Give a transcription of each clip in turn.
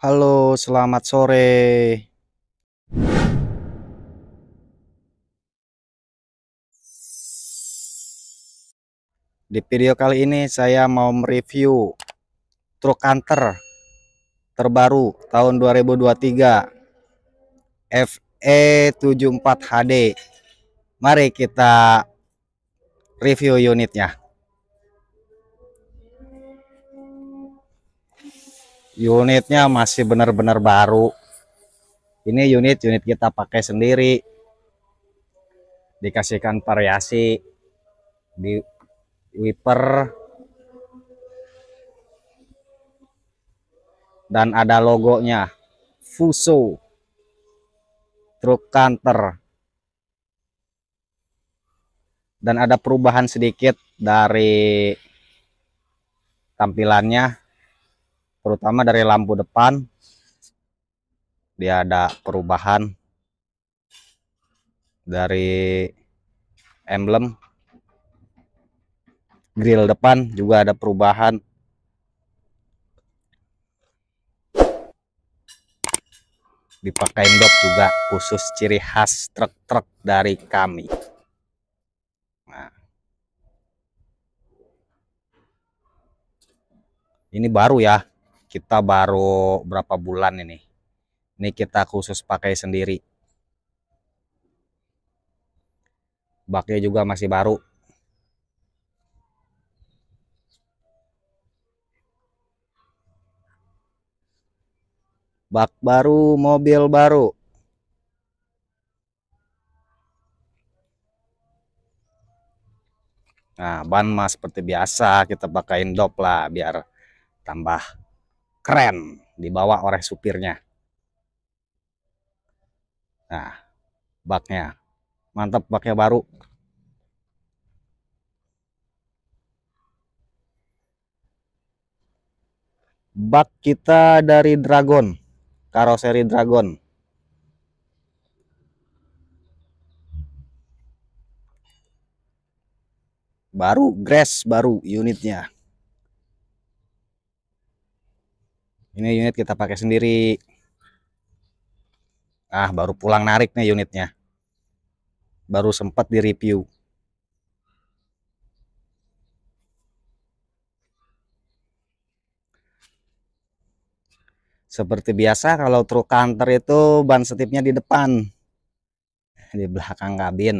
Halo, selamat sore. Di video kali ini saya mau mereview truk Hunter terbaru tahun 2023 FE74 HD. Mari kita review unitnya. unitnya masih benar-benar baru ini unit-unit kita pakai sendiri dikasihkan variasi di wiper dan ada logonya Fuso truk kanter dan ada perubahan sedikit dari tampilannya terutama dari lampu depan dia ada perubahan dari emblem grill depan juga ada perubahan dipakai dop juga khusus ciri khas truk-truk dari kami nah. ini baru ya kita baru berapa bulan ini ini kita khusus pakai sendiri baknya juga masih baru bak baru, mobil baru. Nah, ban mas seperti biasa kita pakaiin dop lah biar tambah keren dibawa oleh supirnya. Nah, baknya mantap baknya baru. Bak kita dari Dragon, karoseri Dragon. Baru, Grass baru unitnya. ini unit kita pakai sendiri ah baru pulang narik nih unitnya baru sempat di review. seperti biasa kalau truk kantor itu ban setipnya di depan di belakang kabin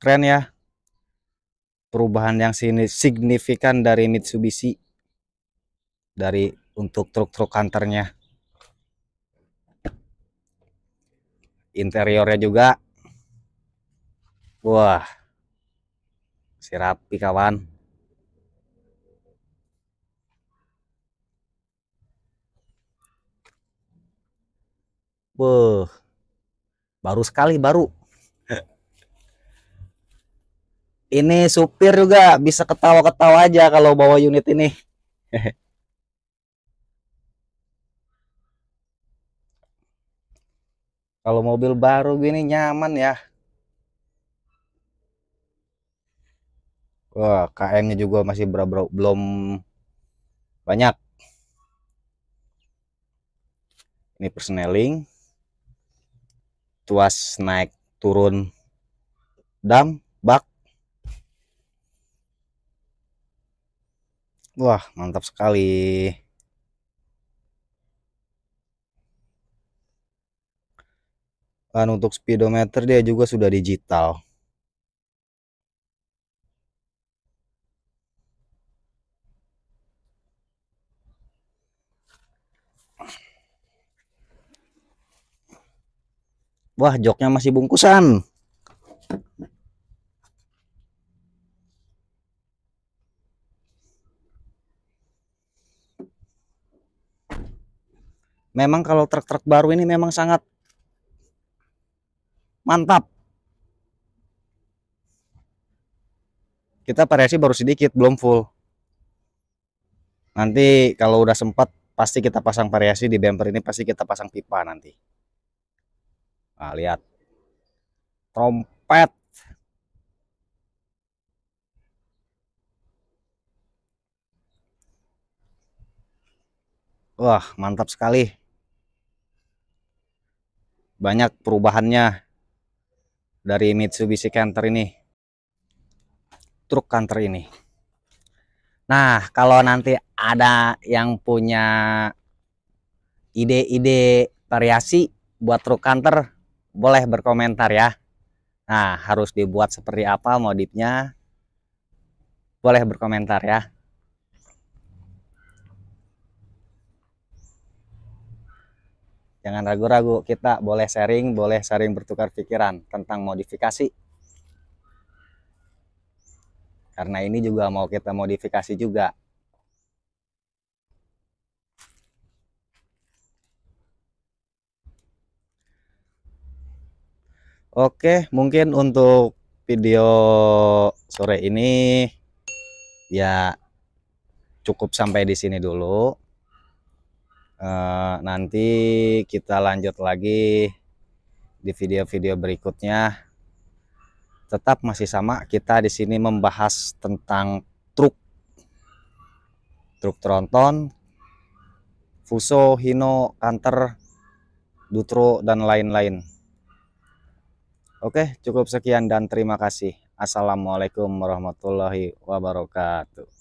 keren ya perubahan yang signifikan dari Mitsubishi dari untuk truk-truk kantornya interiornya juga wah si rapi kawan Wah, baru sekali baru ini supir juga bisa ketawa-ketawa aja kalau bawa unit ini kalau mobil baru gini nyaman ya wah KM nya juga masih ber -ber belum banyak ini persneling tuas naik turun dam bak Wah, mantap sekali. Dan untuk speedometer dia juga sudah digital. Wah, joknya masih bungkusan. Memang kalau truk-truk baru ini memang sangat mantap. Kita variasi baru sedikit, belum full. Nanti kalau udah sempat pasti kita pasang variasi di bumper ini pasti kita pasang pipa nanti. Nah, lihat. Trompet Wah, mantap sekali. Banyak perubahannya dari Mitsubishi Canter ini. Truk Canter ini. Nah, kalau nanti ada yang punya ide-ide variasi buat truk Canter, boleh berkomentar ya. Nah, harus dibuat seperti apa modifnya? Boleh berkomentar ya. Jangan ragu-ragu, kita boleh sharing, boleh sharing bertukar pikiran tentang modifikasi. Karena ini juga mau kita modifikasi juga. Oke, mungkin untuk video sore ini ya cukup sampai di sini dulu. Uh, nanti kita lanjut lagi di video-video berikutnya. Tetap masih sama kita di sini membahas tentang truk truk tronton, Fuso, Hino, Kanter, Dutro dan lain-lain. Oke, cukup sekian dan terima kasih. Assalamualaikum warahmatullahi wabarakatuh.